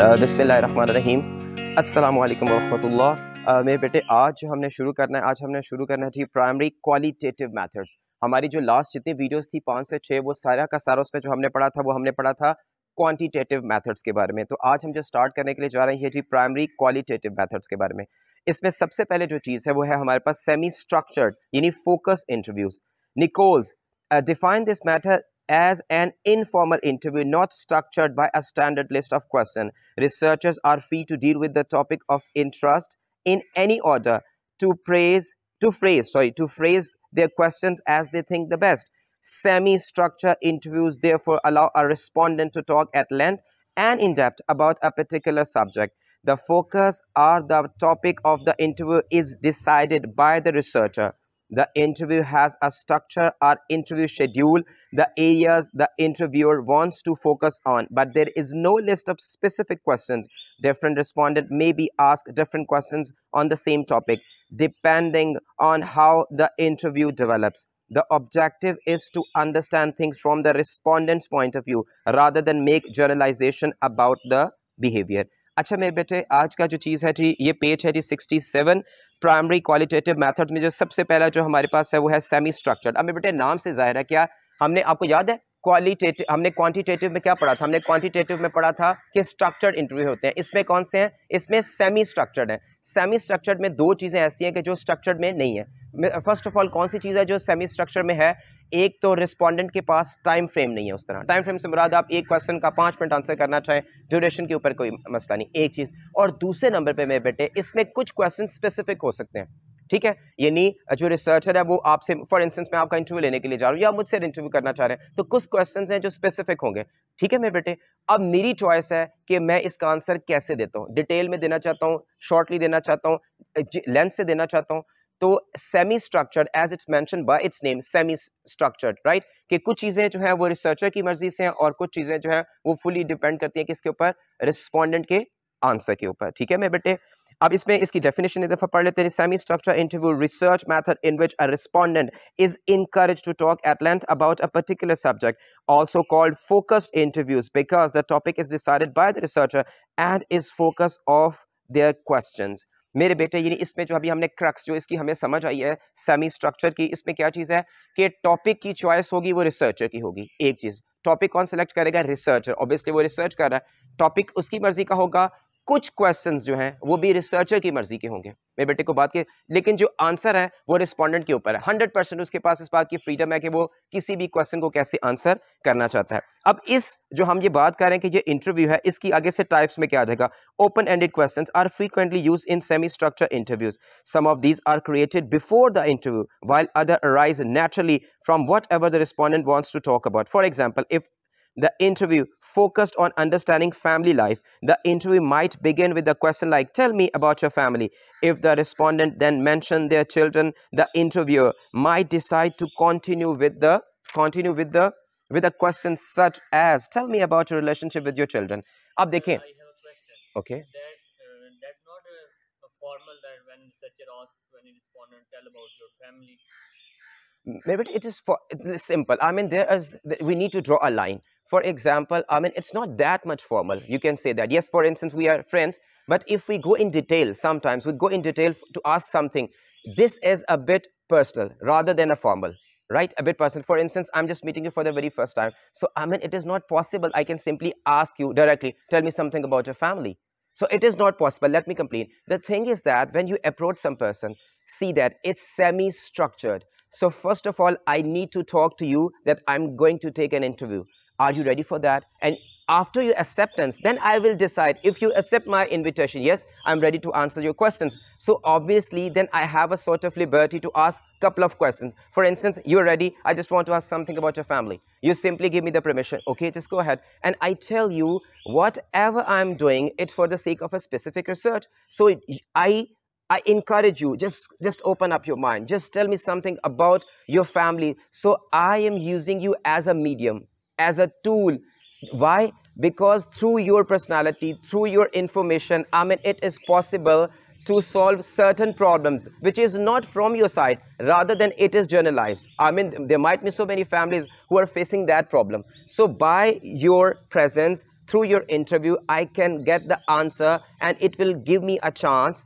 बसमीम अल्लाम वरहमल मेरे बेटे आज जो हमने शुरू करना है आज हमने शुरू करना है जी प्राइमरी क्वालिटेटिव मेथड्स हमारी जो लास्ट जितनी वीडियोस थी पाँच से छः वो सारा का सारा उसमें जो हमने पढ़ा था वो हमने पढ़ा था क्वांटिटेटिव मेथड्स के बारे में तो आज हम जो स्टार्ट करने के लिए जा रहे हैं जी प्राइमरी क्वालिटेटिव मैथड्स के बारे में इसमें सबसे पहले जो चीज़ है वो है हमारे पास सेमी स्ट्रक्चर्ड यानी focus interviews Nichols define this method as an informal interview not structured by a standard list of questions. Researchers are free to deal with the topic of interest in any order to praise to phrase sorry to phrase their questions as they think the best. Semi-structured interviews therefore allow a respondent to talk at length and in depth about a particular subject. The focus or the topic of the interview is decided by the researcher the interview has a structure or interview schedule, the areas the interviewer wants to focus on, but there is no list of specific questions. Different respondent may be asked different questions on the same topic, depending on how the interview develops. The objective is to understand things from the respondent's point of view rather than make generalization about the behavior. अच्छा मेरे बेटे आज का जो चीज़ है थी ये page है थी 67 प्राइमरी क्वालिटेटिव मेथड में जो सबसे पहला जो हमारे पास है वो है सेमी स्ट्रक्चर्ड अब बेटे नाम से जाहिर है क्या हमने आपको याद है क्वालिटेटिव हमने क्वांटिटेटिव में क्या पढ़ा था हमने क्वांटिटेटिव में पढ़ा था कि स्ट्रक्चर्ड इंटरव्यू होते हैं इसमें कौन से हैं इसमें सेमी स्ट्रक्चर्ड है सेमी स्ट्रक्चर्ड में दो चीज़ें ऐसी हैं कि जो स्ट्रक्चर्ड में नहीं है फर्स्ट ऑफ ऑल कौन सी चीज़ है जो सेमी स्ट्रक्चर में है एक तो रिस्पॉन्डेंट के पास टाइम फ्रेम नहीं है उस तरह टाइम फ्रेम से मुराद आप एक क्वेश्चन का पाँच मिनट आंसर करना चाहें ड्यूरेशन के ऊपर कोई मसला नहीं एक चीज़ और दूसरे नंबर पर मेरे बेटे इसमें कुछ क्वेश्चन स्पेसिफिक हो सकते हैं ठीक है यानी जो रिसर्चर है वो आपसे फॉर इंस्टेंस मैं आपका इंटरव्यू लेने के लिए जा रहा हूँ या मुझसे इंटरव्यू करना चाह रहे हैं तो कुछ क्वेश्चन हैं जो स्पेसिफिक होंगे ठीक है मेरे बेटे अब मेरी चॉइस है कि मैं इसका आंसर कैसे देता हूँ डिटेल में देना चाहता हूँ शॉर्टली देना चाहता हूँ लेंथ से देना चाहता हूँ तो semi structured as it's mention by its name semi structured right कि कुछ चीज़ें जो है वो रिसर्चर की मर्जी से हैं और कुछ चीज़ें जो है वो फुली डिपेंड करती हैं किसके ऊपर रिस्पॉन्डेंट के आंसर के ऊपर ठीक है मेरे बेटे अब इसमें इसकी डेफिनेशन एक दफ़ा पढ़ लेते हैं semi structure interview research method in which a respondent is encourage to talk at length about a particular subject also called focused interviews because the topic is decided by the researcher and is focus of their questions मेरे बेटे यानी इसमें जो अभी हमने crux जो इसकी हमें समझ आई है सेमी स्ट्रक्चर की इसमें क्या चीज़ है कि टॉपिक की चॉइस होगी वो रिसर्चर की होगी एक चीज़ टॉपिक कौन सेलेक्ट करेगा रिसर्चर ऑब्वियसली वो रिसर्च कर रहा है टॉपिक उसकी मर्जी का होगा कुछ क्वेश्चन जो हैं वो भी रिसर्चर की मर्जी के होंगे मेरे बेटे को बात के लेकिन जो आंसर है वो रिस्पॉन्डेंट के ऊपर है हंड्रेड परसेंट उसके पास इस बात की फ्रीडम है कि वो किसी भी क्वेश्चन को कैसे आंसर करना चाहता है अब इस जो हम ये बात कर रहे हैं कि ये इंटरव्यू है इसकी आगे से टाइप्स में क्या आ जाएगा open ended question are frequently use in semi structure interviews some of these are created before the interview while other arise naturally from whatever the respondent wants to talk about for example if The interview focused on understanding family life. The interview might begin with a question like, Tell me about your family. If the respondent then mentioned their children, the interviewer might decide to continue with the continue with the with a question such as Tell me about your relationship with your children. Ab dekhen. Okay. Maybe it is for it's simple. I mean, there is we need to draw a line for example, I mean, it's not that much formal. You can say that. Yes, for instance, we are friends, but if we go in detail, sometimes we go in detail to ask something. This is a bit personal rather than a formal, right? A bit personal. For instance, I'm just meeting you for the very first time. So, I mean, it is not possible. I can simply ask you directly, tell me something about your family. So it is not possible. Let me complain. The thing is that when you approach some person, see that it's semi-structured. So first of all, I need to talk to you that I'm going to take an interview. Are you ready for that? And after your acceptance, then I will decide if you accept my invitation. Yes, I'm ready to answer your questions. So obviously, then I have a sort of liberty to ask a couple of questions. For instance, you're ready. I just want to ask something about your family. You simply give me the permission. Okay, just go ahead. And I tell you, whatever I'm doing, it's for the sake of a specific research. So I I encourage you, just, just open up your mind. Just tell me something about your family. So I am using you as a medium as a tool. Why? Because through your personality, through your information, I mean, it is possible to solve certain problems, which is not from your side, rather than it is generalized. I mean, there might be so many families who are facing that problem. So by your presence, through your interview, I can get the answer and it will give me a chance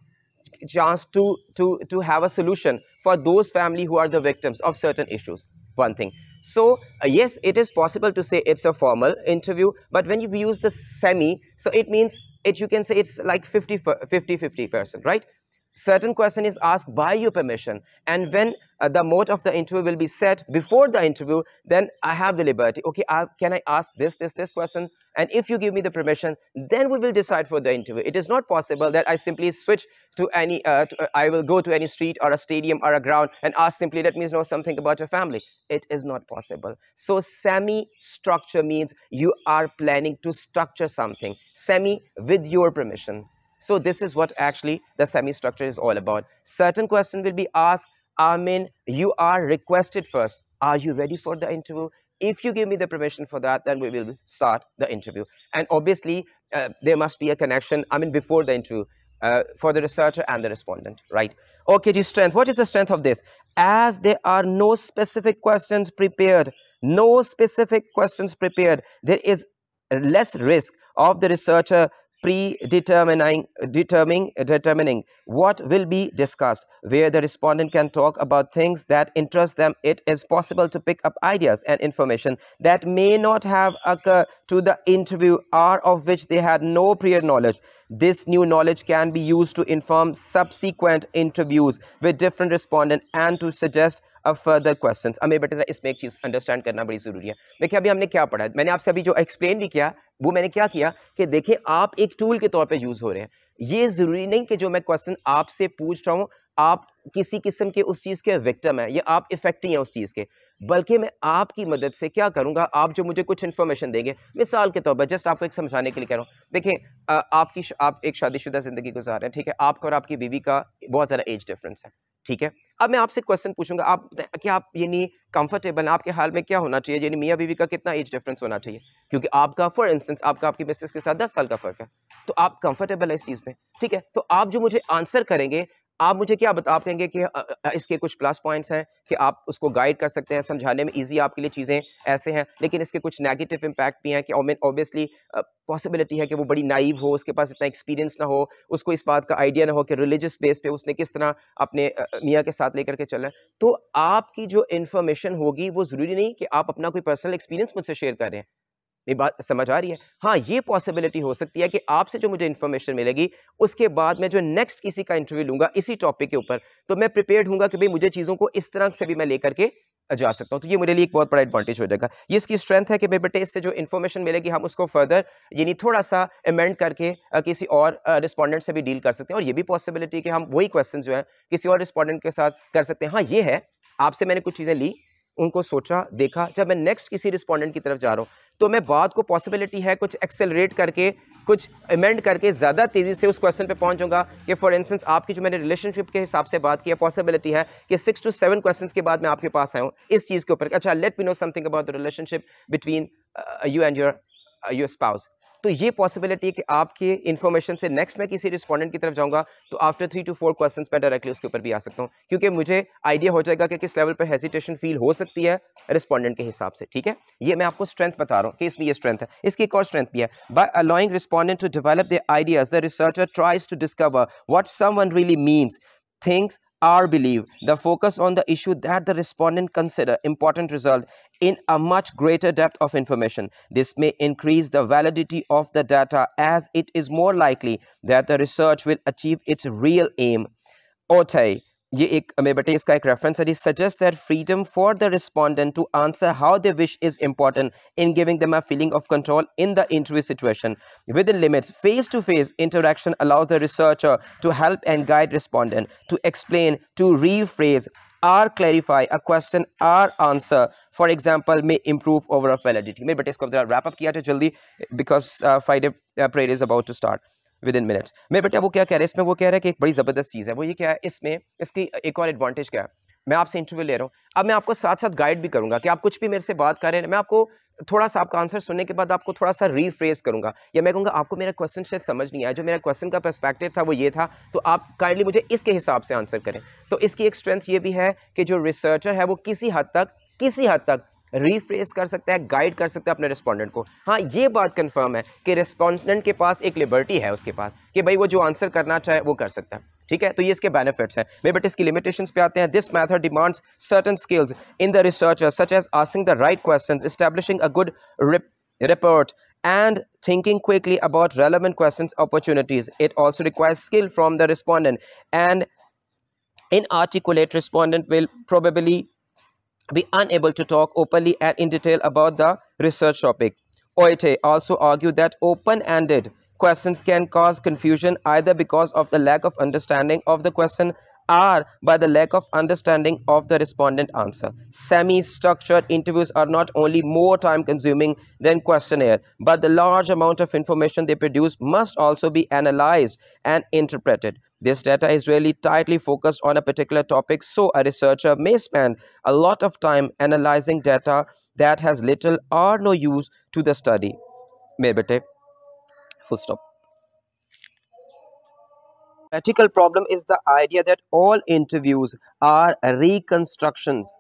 chance to, to, to have a solution for those family who are the victims of certain issues. One thing. So uh, yes, it is possible to say it's a formal interview, but when you use the semi, so it means it, you can say it's like 50, 50, 50 percent, right? certain question is asked by your permission and when uh, the mode of the interview will be set before the interview then i have the liberty okay I, uh, can i ask this this this question and if you give me the permission then we will decide for the interview it is not possible that i simply switch to any uh, to, uh, i will go to any street or a stadium or a ground and ask simply let me know something about your family it is not possible so semi structure means you are planning to structure something semi with your permission so this is what actually the semi-structure is all about. Certain question will be asked, Armin, you are requested first. Are you ready for the interview? If you give me the permission for that, then we will start the interview. And obviously, uh, there must be a connection, I mean, before the interview, uh, for the researcher and the respondent, right? OKG strength, what is the strength of this? As there are no specific questions prepared, no specific questions prepared, there is less risk of the researcher predetermining determining determining what will be discussed where the respondent can talk about things that interest them it is possible to pick up ideas and information that may not have occurred to the interview or of which they had no prior knowledge this new knowledge can be used to inform subsequent interviews with different respondents and to suggest further question हमें better इसमें एक चीज़ understand करना बड़ी ज़रूरी है देखिए अभी हमने क्या पढ़ा है मैंने आपसे अभी जो एक्सप्लेन भी किया वो मैंने क्या किया कि देखिए आप एक टूल के तौर पर यूज़ हो रहे हैं ये ज़रूरी नहीं कि जो मैं क्वेश्चन आपसे पूछ रहा हूँ आप किसी किस्म के उस चीज़ के विक्टम हैं या आप इफेक्ट ही हैं उस चीज़ के बल्कि मैं आपकी मदद से क्या करूँगा आप जो मुझे कुछ इन्फॉर्मेशन देंगे मिसाल के तौर पर जस्ट आपको एक समझाने के लिए कह रहा हूँ देखें आपकी आप एक शादीशुदा ज़िंदगी गुजार रहे हैं ठीक है आपका और आपकी बीवी का बहुत ज़्यादा एज डिफरेंस है ठीक है अब मैं आपसे क्वेश्चन पूछूंगा आप क्या आप यानी कंफर्टेबल आपके हाल में क्या होना चाहिए यानी मियाँ बीवी का कितना एज डिफरेंस होना चाहिए क्योंकि आपका फॉर इंस्टेंस आपका आपकी मिसेस के साथ दस साल का फर्क है तो आप कंफर्टेबल है इस चीज़ में ठीक है तो आप जो मुझे आंसर करेंगे आप मुझे क्या बता आप कहेंगे कि इसके कुछ प्लस पॉइंट्स हैं कि आप उसको गाइड कर सकते हैं समझाने में ईजी आपके लिए चीज़ें ऐसे हैं लेकिन इसके कुछ नेगेटिव इम्पैक्ट भी हैं कि ऑब्वियसली पॉसिबिलिटी है कि वो बड़ी नाइव हो उसके पास इतना एक्सपीरियंस ना हो उसको इस बात का आइडिया ना हो कि रिलीजियस बेस पे उसने किस तरह अपने मियाँ के साथ लेकर के चलना है तो आपकी जो इन्फॉर्मेशन होगी वो ज़रूरी नहीं कि आप अपना कोई पर्सनल एक्सपीरियंस मुझसे शेयर करें ये बात समझ आ रही है हाँ ये पॉसिबिलिटी हो सकती है कि आपसे जो मुझे इन्फॉर्मेशन मिलेगी उसके बाद मैं जो नेक्स्ट किसी का इंटरव्यू लूंगा इसी टॉपिक के ऊपर तो मैं प्रिपेयर हूँ कि भाई मुझे चीज़ों को इस तरह से भी मैं लेकर के जा सकता हूँ तो ये मेरे लिए एक बहुत बड़ा एडवांटेज हो जाएगा ये इसकी स्ट्रेंथ है कि भाई बेटे इससे जो इन्फॉर्मेशन मिलेगी हम उसको फर्दर यानी थोड़ा सा अमेंड करके किसी और रिस्पॉन्डेंट से भी डील कर सकते हैं और ये भी पॉसिबिलिटी है कि हम वही क्वेश्चन जो है किसी और रिस्पॉन्डेंट के साथ कर सकते हैं हाँ ये है आपसे मैंने कुछ चीज़ें ली उनको सोचा देखा जब मैं नेक्स्ट किसी रिस्पोंडेंट की तरफ जा रहा हूँ तो मैं बात को पॉसिबिलिटी है कुछ एक्सेलरेट करके कुछ इमेंड करके ज़्यादा तेज़ी से उस क्वेश्चन पे पहुंचूंगा कि फॉर इंस्टेंस आपकी जो मैंने रिलेशनशिप के हिसाब से बात की है पॉसिबिलिटी है कि सिक्स टू सेवन क्वेश्चन के बाद मैं आपके पास आया हूँ इस चीज़ के ऊपर अच्छा let me know something about the relationship between you and your your spouse तो ये पॉसिबिलिटी है कि आपके इन्फॉर्मेशन से नेक्स्ट मैं किसी रिस्पॉन्डेंट की तरफ जाऊंगा तो after three to four question मैं डायरेक्टली उसके ऊपर भी आ सकता हूँ क्योंकि मुझे आइडिया हो जाएगा कि किस लेवल पर हेजिटेशन फील हो सकती है रिस्पॉन्डेंट के हिसाब से ठीक है ये मैं आपको स्ट्रेंथ बता रहा हूँ कि इसमें यह स्ट्रेंथ है इसकी एक और स्ट्रेंथ भी है by allowing respondent to develop the ideas the researcher tries to discover what someone really means things our belief, the focus on the issue that the respondent consider important result in a much greater depth of information. This may increase the validity of the data as it is more likely that the research will achieve its real aim. Ote, ये एक बेटे इसका एक reference है suggest that freedom for the respondent to answer how they wish is important in giving them a feeling of control in the interview situation within limits face to face interaction allows the researcher to help and guide respondent to explain to rephrase or clarify a question or answer for example may improve overall validity मेरे बेटे इसको wrap up किया जाए जल्दी because Friday prayer is about to start within minutes मेरे बेटा वो क्या कह रहे हैं इसमें वो कह रहा है कि एक बड़ी ज़बरदस्त चीज़ है वो ये क्या है इसमें इसकी एक और एडवांटेज क्या है मैं आपसे इंटरव्यू ले रहा हूँ अब मैं आपको साथ साथ गाइड भी करूँगा कि आप कुछ भी मेरे से बात कर रहे हैं मैं आपको थोड़ा सा आपका आंसर सुनने के बाद आपको थोड़ा सा रीफ्रेस करूँगा या मैं कहूँगा आपको मेरा क्वेश्चन शायद समझ नहीं आया जो मेरा क्वेश्चन का पर्सपेक्टिव था वो ये था तो आप काइंडली मुझे इसके हिसाब से आंसर करें तो इसकी एक स्ट्रेंथ ये भी है कि जो रिसर्चर है वो किसी हद तक किसी हद तक रिफ्रेस कर सकता है गाइड कर सकता है अपने रिस्पॉन्डेंट को हाँ ये बात कन्फर्म है कि रिस्पॉन्डेंट के पास एक लिबर्टी है उसके पास कि भाई वो जो आंसर करना चाहे वो कर सकता है ठीक है तो ये इसके बेनिफिट्स हैं मे बट इसकी लिमिटेशंस पे आते हैं this method demands certain skills in the research such as asking the right questions establishing a good report and thinking quickly about about relevant opportunities it it also skill from the the and inarticulate respondent will probably be unable to talk openly and in detail about the research topic. Oite also argued that open-ended questions can cause confusion either because of the lack of understanding of the question are by the lack of understanding of the respondent answer. Semi-structured interviews are not only more time consuming than questionnaire, but the large amount of information they produce must also be analyzed and interpreted. This data is really tightly focused on a particular topic, so a researcher may spend a lot of time analyzing data that has little or no use to the study. Merbete. Full stop ethical problem is the idea that all interviews are reconstructions.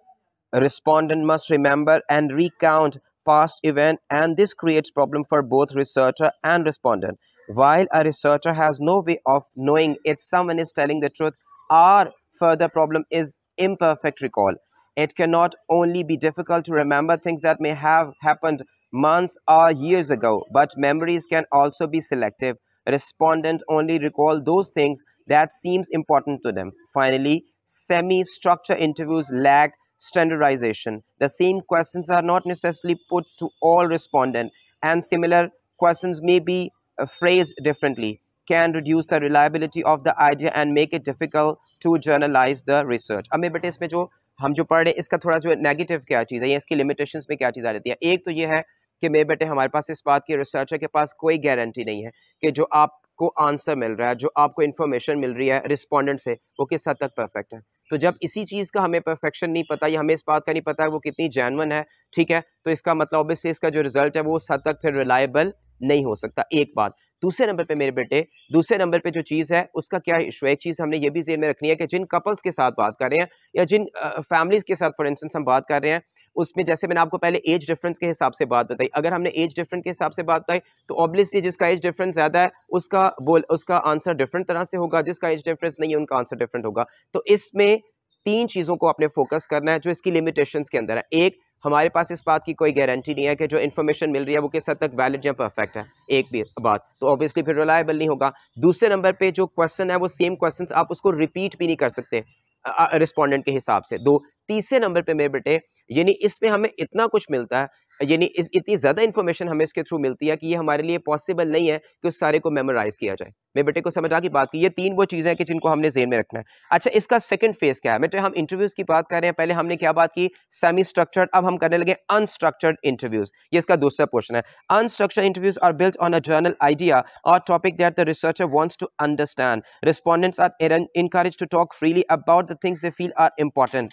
A respondent must remember and recount past event and this creates problem for both researcher and respondent. While a researcher has no way of knowing if someone is telling the truth, our further problem is imperfect recall. It cannot only be difficult to remember things that may have happened months or years ago, but memories can also be selective Respondents only recall those things that seems important to them. Finally, semi structured interviews lack standardization. The same questions are not necessarily put to all respondents and similar questions may be uh, phrased differently can reduce the reliability of the idea and make it difficult to journalize the research. अब बेटे इसमें जो हम जो पढ़ रहे हैं इसका थोड़ा जो नेगेटिव क्या चीज़ है या इसकी लिमिटेशंस में क्या चीज़ आ जाती है एक तो ये है कि मेरे बेटे हमारे पास इस बात की रिसर्चर के पास कोई गारंटी नहीं है कि जो आपको आंसर मिल रहा है जो आपको इन्फॉर्मेशन मिल रही है रिस्पॉन्डेंट से वो किस हद तक परफेक्ट है तो जब इसी चीज़ का हमें परफेक्शन नहीं पता या हमें इस बात का नहीं पता वो कितनी जैनवन है ठीक है तो इसका मतलब ऑब्वियसली इसका जो रिजल्ट है वो उस हद तक फिर रिलायबल नहीं हो सकता एक बात दूसरे नंबर पे मेरे बेटे दूसरे नंबर पे जो चीज़ है उसका क्या इशू है चीज़ हमने ये भी जेन में रखनी है कि जिन कपल्स के साथ बात कर रहे हैं या जिन फैमिलीज़ के साथ फॉर इंस्टेंस हम बात कर रहे हैं उसमें जैसे मैंने आपको पहले एज डिफरेंस के हिसाब से बात बताई अगर हमने एज डिफरेंट के हिसाब से बात बताई तो ऑब्वियसली जिसका एज डिफरेंस ज़्यादा है उसका बोल उसका आंसर डिफरेंट तरह से होगा जिसका एज डिफरेंस नहीं है उनका आंसर डिफरेंट होगा तो इसमें तीन चीज़ों को आपने फोकस करना है जो इसकी लिमिटेशंस के अंदर है एक हमारे पास इस बात की कोई गारंटी नहीं है कि जो इन्फॉर्मेशन मिल रही है वो किस हद तक वैलिड या परफेक्ट है एक भी बात तो ऑब्वियसली फिर रिलायबल नहीं होगा दूसरे नंबर पे जो क्वेश्चन है वो सेम क्वेश्चन आप उसको रिपीट भी नहीं कर सकते रिस्पॉन्डेंट के हिसाब से दो तीसरे नंबर पर मेरे बेटे यानी इसमें हमें इतना कुछ मिलता है यानी इतनी ज़्यादा इन्फॉर्मेशन हमें इसके थ्रू मिलती है कि ये हमारे लिए पॉसिबल नहीं है कि उस सारे को मेमोराइज किया जाए मैं बेटे को समझा की बात की ये तीन वो चीज़ें हैं कि जिनको हमने जेन में रखना है अच्छा इसका सेकंड फेज क्या है बेटे हम इंटरव्यूज़ की बात कर रहे हैं पहले हमने क्या बात की सेमी स्ट्रक्चर्ड अब हम करने लगे अनस्ट्रक्चर्ड इंटरव्यूज़ ये इसका दूसरा पोर्शन है unstructured interviews are build on a general idea और topic that the researcher wants to understand respondents are encourage to talk freely about the things they feel are important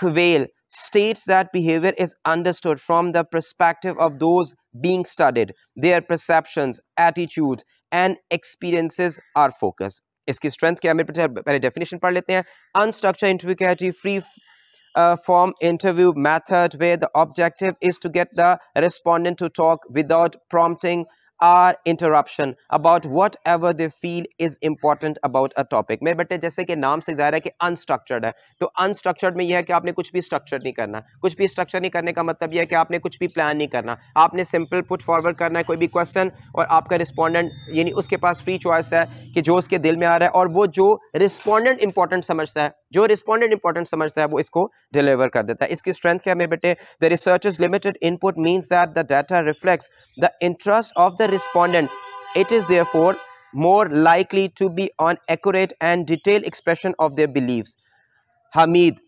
Kvale states that behavior is understood from the perspective of those being studied. Their perceptions, attitudes, and experiences are focused. Its strength क्या है मेरे पहले definition पढ़ लेते हैं unstructured interview क्या है form interview method where the objective is to get the respondent to talk without prompting or interruption about whatever they feel is important about a topic मेरे बेटे जैसे कि नाम से ज़ाहिर है कि अनस्ट्रक्चर्ड है तो अनस्ट्रक्चर्ड में यह है कि आपने कुछ भी स्ट्रक्चर नहीं करना कुछ भी स्ट्रक्चर नहीं करने का मतलब यह है कि आपने कुछ भी प्लान नहीं करना आपने सिंपल पुट फॉरवर्ड करना है कोई भी क्वेश्चन और आपका रिस्पॉन्डेंट यानी उसके पास फ्री चॉइस है कि जो उसके दिल में आ रहा है और वो जो रिस्पॉन्डेंट इंपॉर्टेंट समझता है जो रिस्पॉन्डेंट इंपॉर्टेंट समझता है वो इसको डिलीवर कर देता है इसकी स्ट्रेंथ क्या है मेरे बेटे the research is limited input means that the data reflects the interest of the respondent it is therefore more likely to be on accurate and detailed expression of their beliefs. Hamid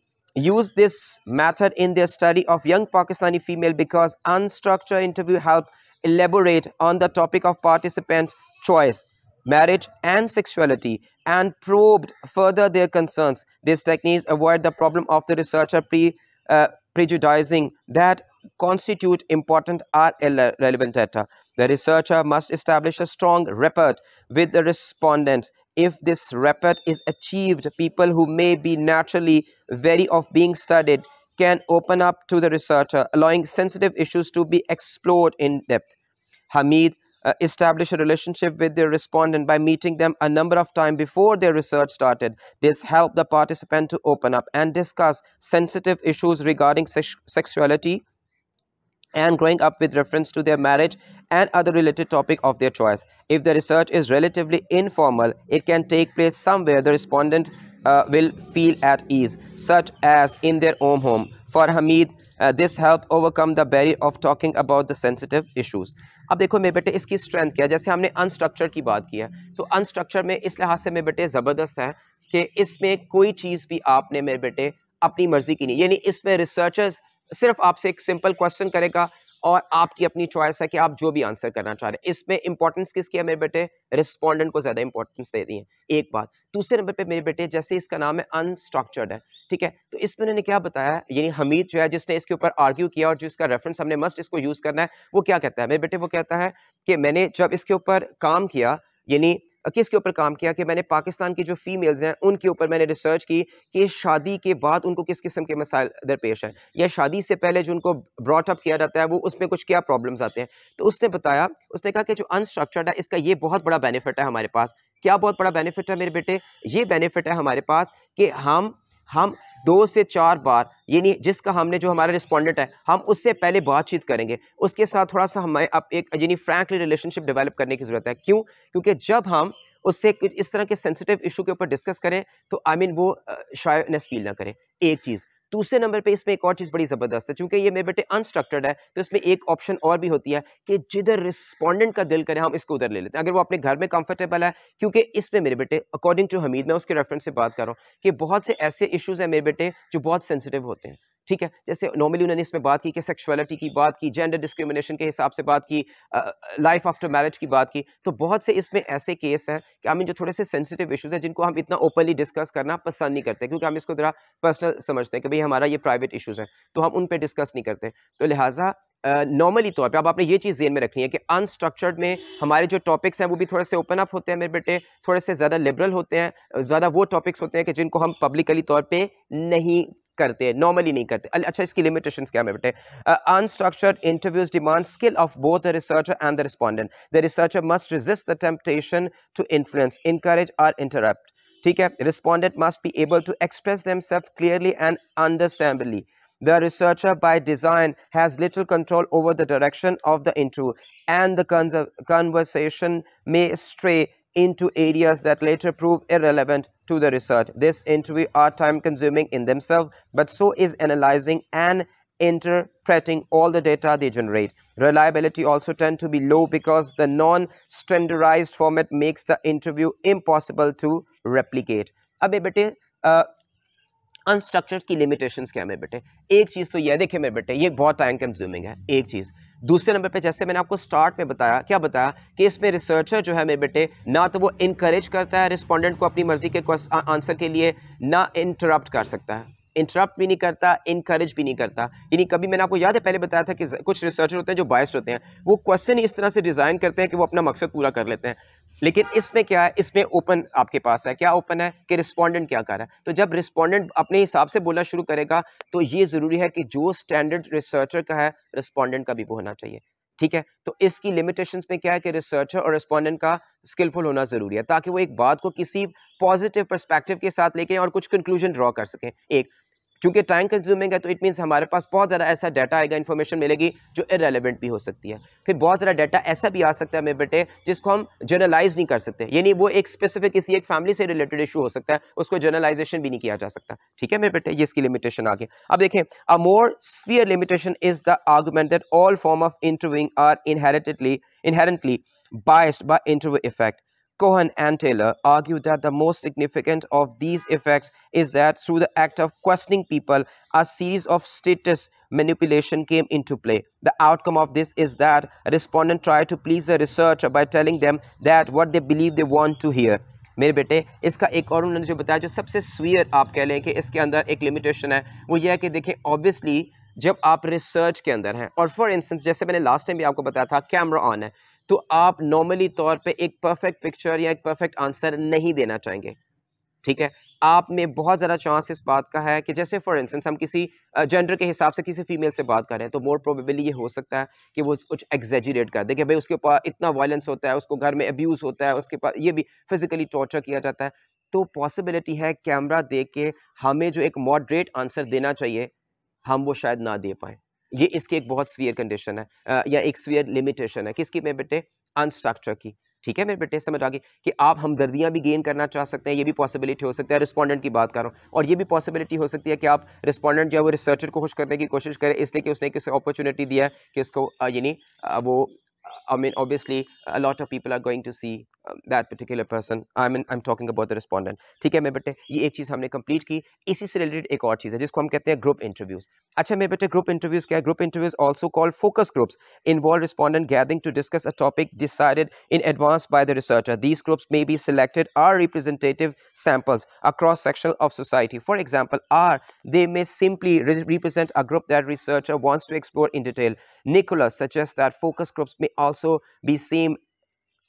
used this method in their study of young Pakistani female because unstructured interview help elaborate on the topic of participant choice. marriage and sexuality and probed further their concerns. These techniques avoid the problem of the researcher pre, uh, prejudicing that constitute important or relevant data. Uh, the researcher must establish a strong rapport with the respondents. If this rapport is achieved, people who may be naturally wary of being studied can open up to the researcher, allowing sensitive issues to be explored in depth. Hamid uh, establish a relationship with their respondent by meeting them a number of times before their research started. This helped the participant to open up and discuss sensitive issues regarding sexuality and growing up with reference to their marriage and other related topic of their choice. If the research is relatively informal, it can take place somewhere the respondent uh, will feel at ease, such as in their own home. For Hamid, this help overcome the barrier of talking about the sensitive issues अब देखो मेरे बेटे इसकी strength क्या है जैसे हमने unstructured की बात की है तो अनस्ट्रक्चर में इस लिहाज से मेरे बेटे ज़बरदस्त है कि इसमें कोई चीज़ भी आपने मेरे बेटे अपनी मर्ज़ी की नहीं यानी इसमें रिसर्चर्स सिर्फ आपसे एक सिंपल क्वेश्चन करेगा और आपकी अपनी चॉइस है कि आप जो भी आंसर करना चाह रहे हैं इसमें इंपॉर्टेंस किसकी है मेरे बेटे रिस्पॉन्डेंट को ज़्यादा इंपॉर्टेंस दे दी है एक बात दूसरे नंबर पे मेरे बेटे जैसे इसका नाम है अनस्ट्रक्चर्ड है ठीक है तो इसमें उन्होंने क्या बताया यानी हमीद जो है जिसने इसके ऊपर आर्ग्यू किया और जिसका रेफरेंस हमने मस्ट इसको यूज़ करना है वो क्या कहता है मेरे बेटे वो कहता है कि मैंने जब इसके ऊपर काम किया यानी किसके ऊपर काम किया कि मैंने पाकिस्तान की जो फीमेल्स हैं उनके ऊपर मैंने रिसर्च की कि शादी के बाद उनको किस किस्म के मसाइल दरपेश हैं या शादी से पहले जो उनको ब्रॉटअप किया जाता है वो उसमें कुछ क्या प्रॉब्लम्स आते हैं तो उसने बताया उसने कहा कि जो अनस्ट्रक्चर्ड है इसका ये बहुत बड़ा बेनिफिट है हमारे पास क्या बहुत बड़ा बेनिफिट है मेरे बेटे ये बेनिफिट है हमारे पास कि हम हम दो से चार बार यानी जिसका हमने जो हमारा रिस्पोंडेंट है हम उससे पहले बातचीत करेंगे उसके साथ थोड़ा सा हमें अब एक यानी फ्रैंकली रिलेशनशिप डेवलप करने की ज़रूरत है क्यों क्योंकि जब हम उससे कुछ इस तरह के सेंसिटिव इशू के ऊपर डिस्कस करें तो आई I मीन mean, वो शायद फील ना करें एक चीज़ दूसरे नंबर पे इसमें एक और चीज़ बड़ी ज़बरदस्त है क्योंकि ये मेरे बेटे अनस्ट्रक्चर्ड है तो इसमें एक ऑप्शन और भी होती है कि जिधर रिस्पॉन्डेंट का दिल करे हम इसको उधर ले लेते हैं अगर वो अपने घर में कंफर्टेबल है क्योंकि इसमें मेरे बेटे अकॉर्डिंग टू हमीद मैं उसके रेफरेंस से बात कर रहा हूँ कि बहुत से ऐसे इशूज़ हैं मेरे बेटे जो बहुत सेंसिटिव होते हैं ठीक है जैसे नॉर्मली उन्होंने इसमें बात की कि सेक्सुअलिटी की बात की जेंडर डिस्क्रिमिनेशन के हिसाब से बात की लाइफ आफ्टर मैरिज की बात की तो बहुत से इसमें ऐसे केस हैं कि हम जो थोड़े से सेंसिटिव इशूज़ हैं जिनको हम इतना ओपनली डिस्कस करना पसंद नहीं करते क्योंकि हम इसको ज़रा पर्सनल समझते हैं कि भाई हमारा ये प्राइवेट इशूज़ हैं तो हम उन पर डिस्कस नहीं करते तो लिहाजा नॉर्मली तौर पर अब आपने ये चीज़ जेन में रखनी है कि अनस्ट्रक्चर्ड में हमारे जो टॉपिक्स हैं वो भी थोड़े से ओपन अप होते हैं मेरे बेटे थोड़े से ज़्यादा लिबरल होते हैं ज़्यादा वो टॉपिक्स होते हैं कि जिनको हम पब्लिकली तौर पे नहीं करते हैं नॉर्मली नहीं करते अच्छा इसकी लिमिटेशन क्या है बेटे unstructured interviews demand skill of both the researcher and the respondent the researcher must resist the temptation to influence encourage or interrupt ठीक है respondent must be able to express them clearly and understandly The researcher by design has little control over the direction of the interview and the conversation may stray into areas that later prove irrelevant to the research. This interview are time consuming in themselves, but so is analyzing and interpreting all the data they generate. Reliability also tend to be low because the non-standardized format makes the interview impossible to replicate. अबे बेटे अनस्ट्रक्चर्स की limitation क्या है मेरे बेटे एक चीज़ तो यह देखिए मेरे बेटे ये बहुत टाइम कंज्यूमिंग है एक चीज़ दूसरे नंबर पे जैसे मैंने आपको स्टार्ट में बताया क्या बताया कि इसमें रिसर्चर जो है मेरे बेटे ना तो वो इनकरेज करता है रिस्पोंडेंट को अपनी मर्जी के आंसर के लिए ना इंटरप्ट कर सकता है इंटरप्ट भी नहीं करता इनकरेज भी नहीं करता यानी कभी मैंने आपको याद है पहले बताया था कि कुछ रिसर्चर होते हैं जो बायस होते हैं वो क्वेश्चन इस तरह से डिज़ाइन करते हैं कि वो अपना मकसद पूरा कर लेते हैं लेकिन इसमें क्या है इसमें ओपन आपके पास है क्या ओपन है कि रिस्पॉन्डेंट क्या कर रहा है तो जब रिस्पॉन्डेंट अपने हिसाब से बोलना शुरू करेगा तो ये ज़रूरी है कि जो स्टैंडर्ड रिसर्चर का है रिस्पॉन्डेंट का भी वो होना चाहिए ठीक है तो इसकी लिमिटेशंस में क्या है कि रिसर्चर और रिस्पोंडेंट का स्किलफुल होना ज़रूरी है ताकि वो एक बात को किसी पॉजिटिव परस्पेक्टिव के साथ लेके और कुछ कंक्लूजन ड्रॉ कर सकें एक क्योंकि टाइम कंज्यूमिंग है तो इट मीन्स हमारे पास बहुत ज़्यादा ऐसा डाटा आएगा इन्फॉर्मेशन मिलेगी जो इरेलीवेंट भी हो सकती है फिर बहुत ज़्यादा डाटा ऐसा भी आ सकता है मेरे बेटे जिसको हम जर्नलाइज नहीं कर सकते यानी वो एक स्पेसिफिक किसी एक फैमिली से रिलेटेड इशू हो सकता है उसको जर्नलाइजेशन भी नहीं किया जा सकता ठीक है मेरे बेटे ये इसकी लिमिटेशन आ गई अब देखें a more severe limitation is the argument that all form of interviewing are inheritedly inherently biased by interview effect Cohen and Taylor argue that the most significant of these effects is that through the act of questioning people, a series of status manipulation came into play. The outcome of this is that a respondent tried to please the researcher by telling them that what they believe they want to hear. मेरे बेटे इसका एक और उन्होंने जो बताया जो सबसे स्वीयर आप कह लें कि इसके अंदर एक लिमिटेशन है वो ये है कि देखें ऑब्वियसली जब आप रिसर्च के अंदर हैं और फॉर इंस्टेंस जैसे मैंने लास्ट टाइम भी आपको बताया था कैमरा ऑन है तो आप नॉर्मली तौर पे एक परफेक्ट पिक्चर या एक परफेक्ट आंसर नहीं देना चाहेंगे ठीक है आप में बहुत ज़्यादा चांस इस बात का है कि जैसे फॉर इंस्टेंस हम किसी जेंडर के हिसाब से किसी फीमेल से बात कर रहे हैं तो मोर प्रोबेबली ये हो सकता है कि वो कुछ एग्जेजरेट कर दे कि भाई उसके पास इतना वायलेंस होता है उसको घर में अब्यूज़ होता है उसके पास ये भी फिजिकली टॉर्चर किया जाता है तो पॉसिबिलिटी है कैमरा देख के हमें जो एक मॉडरेट आंसर देना चाहिए हम वो शायद ना दे पाएँ ये इसकी एक बहुत स्वीयर कंडीशन है या एक स्वीयर लिमिटेशन है किसकी मेरे बेटे अनस्ट्रक्चर की ठीक है मेरे बेटे समझ आ गई कि आप हमदर्दियाँ भी गेन करना चाह सकते हैं ये भी पॉसिबिलिटी हो सकती है रिस्पॉन्डेंट की बात कर रहा हूँ और ये भी पॉसिबिलिटी हो सकती है कि आप रिस्पॉन्डेंट जो है वो रिसर्चर को खुश करने की कोशिश करें इसलिए कि उसने किसी अपॉर्चुनिटी दिया है कि इसको यानी वो I mean obviously lot of people are going to see that particular person I mean I am talking about the respondent ठीक है मेरे बेटे ये एक चीज़ हमने कंप्लीट की इसी से रिलेटेड एक और चीज़ है जिसको हम कहते हैं ग्रुप इंटरव्यूज़ अच्छा मेरे बेटे ग्रुप इंटरव्यूज़ क्या है group interviews also call focus groups involve respondent gathering to discuss a topic decided in advance by the researcher these groups may be selected or representative samples across section of society. For example, R, they may simply re represent a group that researcher wants to explore in detail. Nicholas suggests that focus groups may also be same,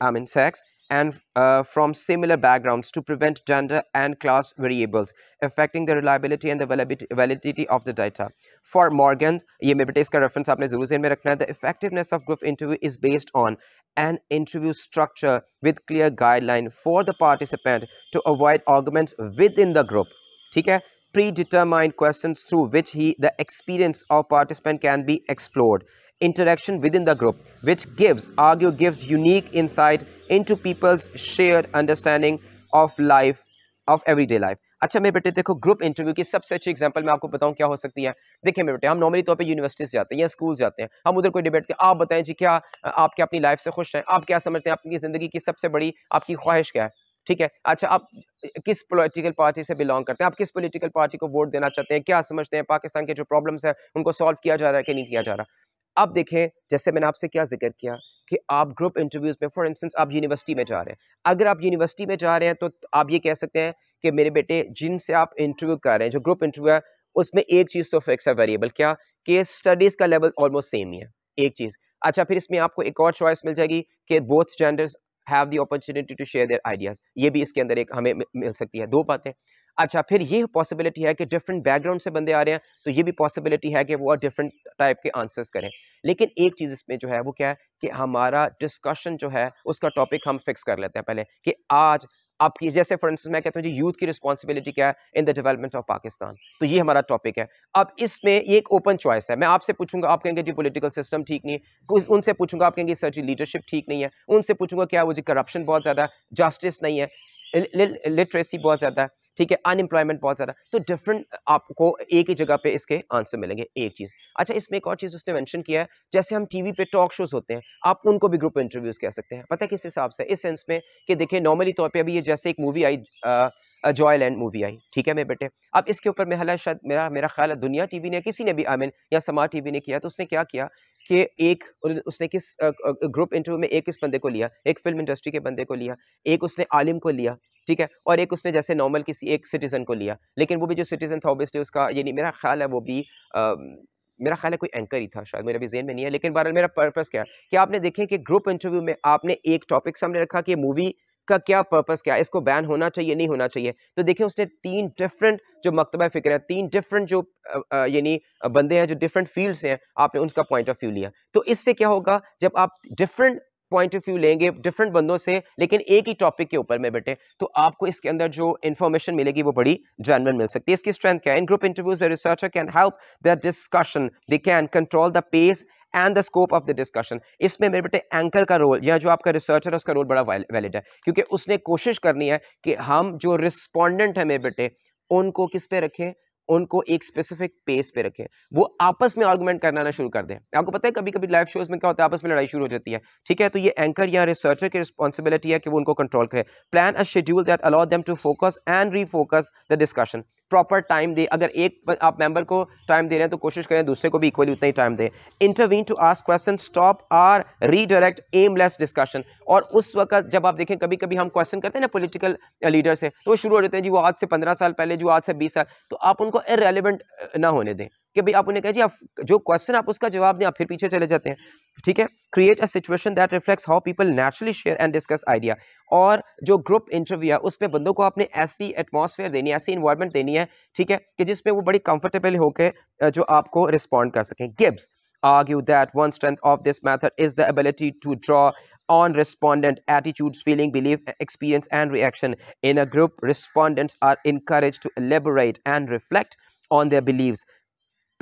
I mean, sex, and uh, from similar backgrounds to prevent gender and class variables affecting the reliability and the validity of the data. For Morgan, ये मेबिटे का reference आपने जरूर में रखना है. The effectiveness of group interview is based on an interview structure with clear guideline for the participant to avoid arguments within the group. ठीक है predetermined questions through which he, the experience of participant can be explored. Interaction within the group, which gives, argue gives unique insight into people's shared understanding of life of everyday life अच्छा मेरे बेटे देखो group interview की सबसे अच्छी example मैं आपको बताऊं क्या हो सकती है देखिए मेरे बेटे हम नॉर्मली तौर पे यूनिवर्सिटीज जाते हैं या स्कूल जाते हैं हम उधर कोई डिबेट करते हैं आप बताएं जी क्या आप क्या अपनी लाइफ से खुश हैं आप क्या समझते हैं आपकी ज़िंदगी की सबसे बड़ी आपकी ख्वाहिश क्या है ठीक है अच्छा आप किस पॉलिटिकल पार्टी से बिलोंग करते हैं आप किस पॉलिटिकल पार्टी को वोट देना चाहते हैं क्या समझते हैं पाकिस्तान के जो प्रॉब्लम्स हैं उनको सॉल्व किया जा रहा है कि नहीं किया जा रहा अब देखें जैसे मैंने आपसे क्या जिक्र किया कि आप ग्रुप इंटरव्यूज़ में फॉर इंस्टेंस आप यूनिवर्सिटी में जा रहे हैं अगर आप यूनिवर्सिटी में जा रहे हैं तो आप ये कह सकते हैं कि मेरे बेटे जिनसे आप इंटरव्यू कर रहे हैं जो ग्रुप इंटरव्यू है उसमें एक चीज़ तो फिक्स है वेरिएबल क्या कि स्टडीज़ का लेवल ऑलमोस्ट सेम ही है एक चीज़ अच्छा फिर इसमें आपको एक और चॉइस मिल जाएगी कि both genders have the opportunity to share their ideas ये भी इसके अंदर एक हमें मिल सकती है दो बातें अच्छा फिर ये पॉसिबिलिटी है कि डिफरेंट बैकग्राउंड से बंदे आ रहे हैं तो ये भी पॉसिबिलिटी है कि वो डिफरेंट टाइप के आंसर्स करें लेकिन एक चीज़ इसमें जो है वो क्या है कि हमारा डिस्कशन जो है उसका टॉपिक हम फिक्स कर लेते हैं पहले कि आज आपकी जैसे फॉर इंस्टेंस मैं कहता हूँ जी यूथ की रिस्पॉन्सिबिलिटी क्या है in the development of Pakistan तो ये हमारा टॉपिक है अब इसमें ये एक ओपन चॉइस है मैं आपसे पूछूंगा आप कहेंगे जी पोलिटिकल सिस्टम ठीक नहीं है उनसे पूछूंगा आप कहेंगे सर जी लीडरशिप ठीक नहीं है उनसे पूछूंगा क्या वो जी करप्शन बहुत ज़्यादा है जस्टिस नहीं है लिटरेसी बहुत ज़्यादा है ठीक है अनएम्प्लॉयमेंट बहुत ज़्यादा तो डिफरेंट आपको एक ही जगह पे इसके आंसर मिलेंगे एक चीज़ अच्छा इसमें एक और चीज़ उसने मेंशन किया है जैसे हम टीवी पे टॉक शोज होते हैं आप उनको भी ग्रुप इंटरव्यूज़ कह सकते हैं पता है किस हिसाब से इस सेंस में कि देखिए नॉर्मली तौर पर अभी ये जैसे एक मूवी आई आ, जॉय लैंड मूवी आई ठीक है मेरे बेटे अब इसके ऊपर मेरा शायद मेरा मेरा ख्याल है दुनिया टीवी ने किसी ने भी आई मीन या समा टीवी ने किया तो उसने क्या किया कि एक उसने किस ग्रुप इंटरव्यू में एक किस बंदे को लिया एक फिल्म इंडस्ट्री के बंदे को लिया एक उसने आलिम को लिया ठीक है और एक उसने जैसे नॉर्मल किसी एक सिटीज़न को लिया लेकिन वो भी जो सिटीज़न था ओबियसली उसका ये नहीं मेरा ख्याल है वो भी आ, मेरा ख्याल है कोई एंकर ही था शायद मेरा भी जेन में नहीं है लेकिन बहरहाल मेरा पर्पज़ क्या है कि आपने देखें कि ग्रुप इंटरव्यू में आपने एक टॉपिक सामने रखा कि मूवी का क्या पर्पज़ क्या है इसको बैन होना चाहिए नहीं होना चाहिए तो देखें उसने तीन डिफरेंट जो मकतबा फिक्र है तीन डिफरेंट जो यानी बंदे हैं जो डिफरेंट फील्ड्स हैं आपने उनका पॉइंट ऑफ व्यू लिया तो इससे क्या होगा जब आप डिफरेंट पॉइंट ऑफ व्यू लेंगे डिफरेंट बंदों से लेकिन एक ही टॉपिक के ऊपर में बेटे तो आपको इसके अंदर जो इन्फॉर्मेशन मिलेगी वो बड़ी जनरल मिल सकती है इसकी स्ट्रेंथ क्या है in group interviews researcher can help the discussion they can control the pace and the scope of the discussion इसमें मेरे बेटे एंकर का रोल या जो आपका रिसर्चर है उसका रोल बड़ा वैलिड है क्योंकि उसने कोशिश करनी है कि हम जो रिस्पॉन्डेंट है मेरे बेटे उनको किस पे रखें उनको एक स्पेसिफिक पेस पे रखें वो आपस में आर्गूमेंट करना शुरू कर दें आपको पता है कभी कभी लाइव शोज में क्या होता है आपस में लड़ाई शुरू हो जाती है ठीक है तो ये एंकर या रिसर्चर की रिस्पॉन्सिबिलिटी है कि वो उनको कंट्रोल करें plan a schedule that allow them to focus and refocus the discussion proper time दें अगर एक आप मेंबर को टाइम दे रहे हैं तो कोशिश करें दूसरे को भी इक्वली उतना ही टाइम दें intervene to ask question stop or redirect aimless discussion और उस वक्त जब आप देखें कभी कभी हम क्वेश्चन करते हैं ना पोलिटिकल लीडर uh, से तो शुरू हो जाते हैं जी वो आज से पंद्रह साल पहले जो आज से बीस साल तो आप उनको इरेलीवेंट uh, ना होने दें कि भाई आप उन्हें कहिए आप जो क्वेश्चन आप उसका जवाब दें आप फिर पीछे चले जाते हैं ठीक है create a situation that reflects how people naturally share and discuss idea और जो ग्रुप इंटरव्यू है उस पर बंदों को आपने ऐसी एटमॉस्फेयर देनी है ऐसी इन्वायरमेंट देनी है ठीक है कि जिसमें वो बड़ी कंफर्टेबल होकर जो आपको रिस्पॉन्ड कर सकें Gibbs argue that one strength of this method is the ability to draw on respondent attitudes, feeling, belief, experience, and reaction. In a group, respondents are encouraged to elaborate and reflect on their beliefs,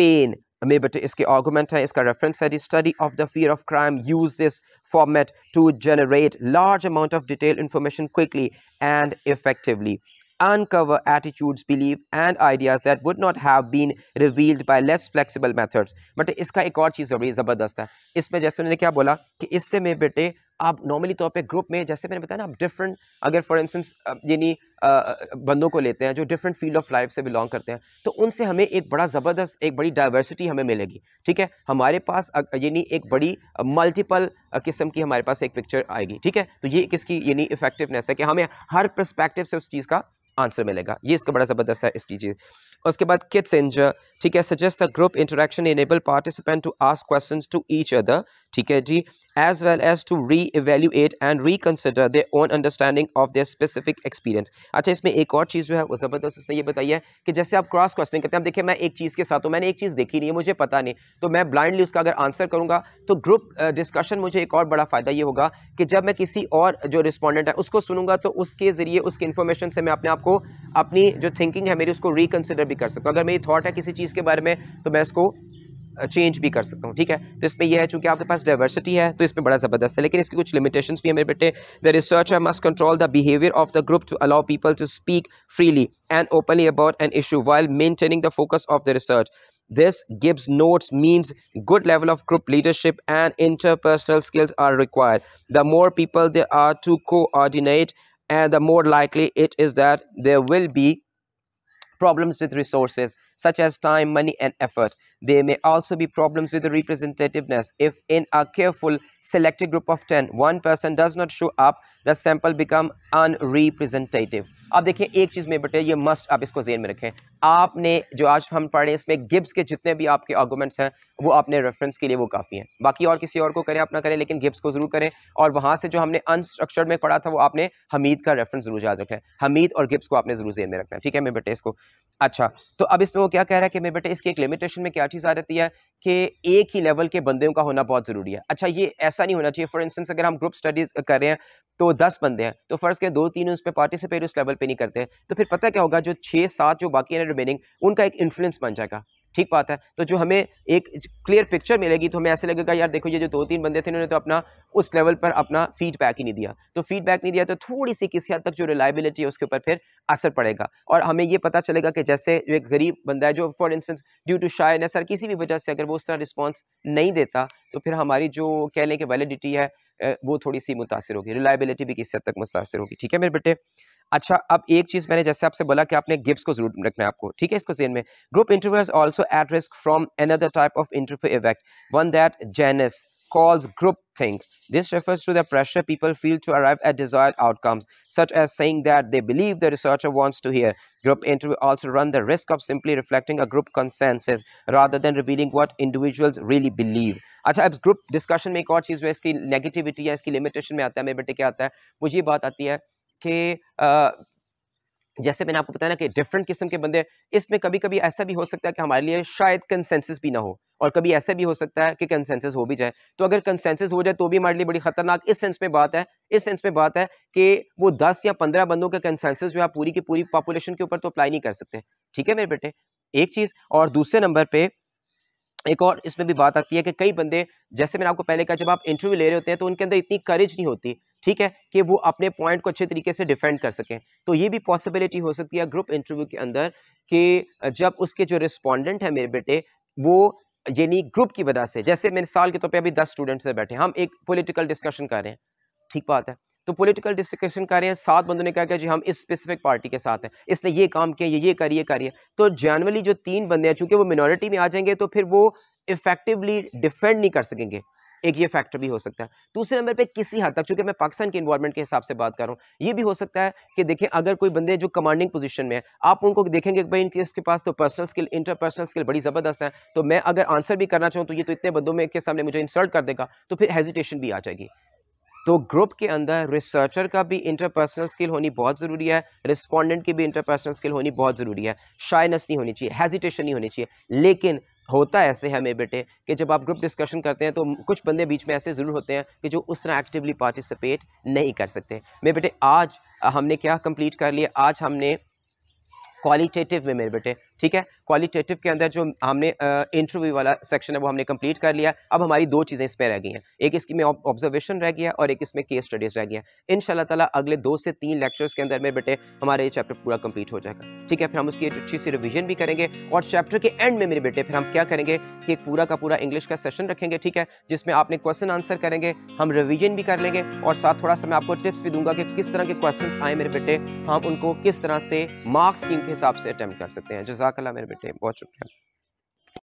pain मे but इसके argument हैं इसका reference है study of the fear of crime use this format to generate large amount of detail information quickly and effectively uncover attitudes belief and ideas that would not have been revealed by less flexible methods but इसका एक और चीज़ बड़ी ज़बरदस्त है इसमें जैसे उन्होंने क्या बोला कि इससे मेरे बेटे आप नॉर्मली तौर पे ग्रुप में जैसे मैंने बताया ना आप डिफरेंट अगर फॉर इंस्टेंस यानी बंदों को लेते हैं जो डिफरेंट फील्ड ऑफ लाइफ से बिलोंग करते हैं तो उनसे हमें एक बड़ा ज़बरदस्त एक बड़ी डाइवर्सिटी हमें मिलेगी ठीक है हमारे पास यानी एक बड़ी मल्टीपल किस्म की हमारे पास एक पिक्चर आएगी ठीक है तो ये किसकी यानी इफेक्टिवनेस है कि हमें हर परस्पेक्टिव से उस चीज़ का आंसर मिलेगा ये इसका बड़ा ज़बरदस्त है इसकी चीज़ उसके बाद किट्स इंजर ठीक है suggest the group interaction enable participant to ask questions to each other ठीक है जी as well as to reevaluate and reconsider they own understanding of their specific experience अच्छा इसमें एक और चीज़ जो है वो ज़बरदस्त उसने ये बताई है कि जैसे आप क्रॉस क्वेश्चन करते हैं देखिए मैं एक चीज़ के साथ हूँ मैंने एक चीज़ देखी नहीं है मुझे पता नहीं तो मैं ब्लाइंडली उसका अगर आंसर करूँगा तो ग्रुप डिस्कशन मुझे एक और बड़ा फ़ायदा ये होगा कि जब मैं किसी और जो रिस्पॉन्डेंट है उसको सुनूंगा तो उसके ज़रिए उसके इन्फॉर्मेशन से मैं अपने आपको अपनी जो थिंकिंग है मेरी उसको रिकन्सिडर भी कर सकता हूँ अगर मेरी थॉट है किसी चीज़ के बारे में तो मैं उसको चेंज भी कर सकता हूँ ठीक है तो इसमें यह है चूंकि आपके पास डाइवर्सिटी है तो इसमें बड़ा ज़बरदस्त है लेकिन इसकी कुछ लिमिटेशन भी है मेरे बेटे the researcher must control the behaviour of the group to allow people to speak freely and openly about an issue while maintaining the focus of the research this गिव्स notes means good level of group leadership and interpersonal skills are required the more people they are to coordinate and the more likely it is that they will be problems with resources such as time, money, and effort. There may also be problems with the representativeness. If in a careful selected group of 10, one person does not show up, the sample become unrepresentative. आप देखें एक चीज़ में बेटे ये must आप इसको जेन में रखें आपने जो आज हम पढ़े इसमें गिब्स के जितने भी आपके आर्गूमेंट्स हैं वो आपने रेफरेंस के लिए वो काफ़ी हैं बाकी और किसी और को करें आप ना करें लेकिन गिब्स को ज़रूर करें और वहाँ से जो हमने अनस्ट्रक्चर्ड में पढ़ा था वो आपने हमीद का रेफरेंस ज़रूर याद रखें हमीद और गिब्स को आपने ज़रूर जेन में रखना है ठीक है मैं बेटे इसको अच्छा तो अब इसमें क्या कह रहा है कि मेरे बेटे इसकी एक लिमिटेशन में क्या चीज़ आ जाती है कि एक ही लेवल के बंदे का होना बहुत ज़रूरी है अच्छा ये ऐसा नहीं होना चाहिए फॉर इंस्टेंस अगर हम ग्रुप स्टडीज़ कर रहे हैं तो दस बंदे हैं तो फर्स्ट के दो तीन उस पर पार्टिसिपेट उस लेवल पर नहीं करते तो फिर पता क्या होगा जो छः सात जो बाकी हैं रिमेनिंग उनका एक इन्फ्लुएंस बन जाएगा ठीक बात है तो जो हमें एक क्लियर पिक्चर मिलेगी तो हमें ऐसे लगेगा यार देखो ये जो दो तीन बंदे थे इन्होंने तो अपना उस लेवल पर अपना फीडबैक ही नहीं दिया तो फीडबैक नहीं दिया तो थोड़ी सी किसी हद तक जो रिलायबिलिटी है उसके ऊपर फिर असर पड़ेगा और हमें ये पता चलेगा कि जैसे जो एक गरीब बंदा है जो फॉर इंस्टेंस ड्यू टू शायद है सर किसी भी वजह से अगर वो उस तरह रिस्पॉन्स नहीं देता तो फिर हमारी जो कह लें कि वैलिडिटी है वो थोड़ी सी मुतासर होगी रिलायबिलिटी भी किसी हद तक मुतासर होगी ठीक है मेरे बेटे अच्छा अब एक चीज़ मैंने जैसे आपसे बोला कि आपने गिप्स को जरूर रखना है आपको ठीक है इसको जेन में group interview also at risk from another type of interview effect one that Janis calls groupthink. This refers to the pressure people feel to arrive at desired outcomes, such as saying that they believe the researcher wants to hear. Group interview also run the risk of simply reflecting a group consensus rather than revealing what individuals really believe. अच्छा अब group discussion में एक और चीज़ जो है इसकी negativity या इसकी लिमिटेशन में आता है मेरे बेटे क्या आता है मुझे ये बात आती है कि जैसे मैंने आपको बताया ना कि डिफरेंट किस्म के बंदे इसमें कभी कभी ऐसा भी हो सकता है कि हमारे लिए शायद कंसेंसस भी ना हो और कभी ऐसा भी हो सकता है कि कंसेंसस हो भी जाए तो अगर कंसेंसस हो जाए तो भी हमारे लिए बड़ी खतरनाक इस सेंस में बात है इस सेंस में बात है कि वो दस या पंद्रह बंदों का कंसेंसस जो है पूरी की पूरी पॉपुलेशन के ऊपर तो अप्लाई नहीं कर सकते ठीक है मेरे बेटे एक चीज़ और दूसरे नंबर पर एक और इसमें भी बात आती है कि कई बंदे जैसे मैंने आपको पहले कहा जब आप इंटरव्यू ले रहे होते हैं तो उनके अंदर इतनी करेज नहीं होती ठीक है कि वो अपने पॉइंट को अच्छे तरीके से डिफेंड कर सकें तो ये भी पॉसिबिलिटी हो सकती है ग्रुप इंटरव्यू के अंदर कि जब उसके जो रिस्पॉन्डेंट है मेरे बेटे वो यानी ग्रुप की वजह से जैसे मेरे साल के तौर तो पर अभी दस स्टूडेंट्स बैठे हम एक पोलिटिकल डिस्कशन कर रहे हैं ठीक बात है तो पॉलिटिकल डिस्कशन कर रहे हैं सात बंदों ने कहा कि जी हम इस स्पेसिफिक पार्टी के साथ हैं इसने ये काम किया ये ये करिए करिए तो जनरली जो तीन बंदे हैं चूंकि वो मिनोरिटी में आ जाएंगे तो फिर वो इफेक्टिवली डिफेंड नहीं कर सकेंगे एक ये फैक्टर भी हो सकता है दूसरे नंबर पे किसी हद तक चूंकि मैं पाकिस्तान के इन्वायरमेंट के हिसाब से बात कर रहा हूँ ये भी हो सकता है कि देखें अगर कोई बंदे जो कमांडिंग पोजीशन में है आप उनको देखेंगे भाई इनके इसके पास तो पर्सनल स्किल इंटरपर्सनल स्किल बड़ी ज़बरदस्त है तो मैं अगर आंसर भी करना चाहूँ तो ये तो इतने बंदों में के सामने मुझे इंसल्ट कर देगा तो फिर हेजिटेशन भी आ जाएगी तो ग्रुप के अंदर रिसर्चर का भी इंटरपर्सनल स्किल होनी बहुत ज़रूरी है रिस्पॉन्डेंट की भी इंटरपर्सनल स्किल होनी बहुत ज़रूरी है शायनेस नहीं होनी चाहिए हेजिटेशन नहीं होनी चाहिए लेकिन होता ऐसे है मेरे बेटे कि जब आप ग्रुप डिस्कशन करते हैं तो कुछ बंदे बीच में ऐसे ज़रूर होते हैं कि जो उस तरह एक्टिवली पार्टिसिपेट नहीं कर सकते मेरे बेटे आज हमने क्या कंप्लीट कर लिया आज हमने क्वालिटेटिव में मेरे बेटे ठीक है क्वालिटेटिव के अंदर जो हमने इंटरव्यू वाला सेक्शन है वो हमने कंप्लीट कर लिया अब हमारी दो चीज़ें इस पर रह गई हैं एक में ऑब्जर्वेशन रह गया और एक इसमें केस स्टडीज़ रह गया इन ताला अगले दो से तीन लेक्चर्स के अंदर में बेटे हमारे ये चैप्टर पूरा कंप्लीट हो जाएगा ठीक है फिर हम उसकी एक अच्छी सी रिविजन भी करेंगे और चैप्टर के एंड में मेरे बेटे फिर हम क्या करेंगे कि पूरा का पूरा इंग्लिश का सेशन रखेंगे ठीक है जिसमें आपने क्वेश्चन आंसर करेंगे हम रिविजन भी कर लेंगे और साथ थोड़ा सा मैं आपको टिप्स भी दूंगा कि किस तरह के क्वेश्चन आए मेरे बेटे हम उनको किस तरह से मार्क्स स्कीम के हिसाब से अटैम्प्ट कर सकते हैं जजाकला मेरे बेटे करते हैं बहुत शुक्रिया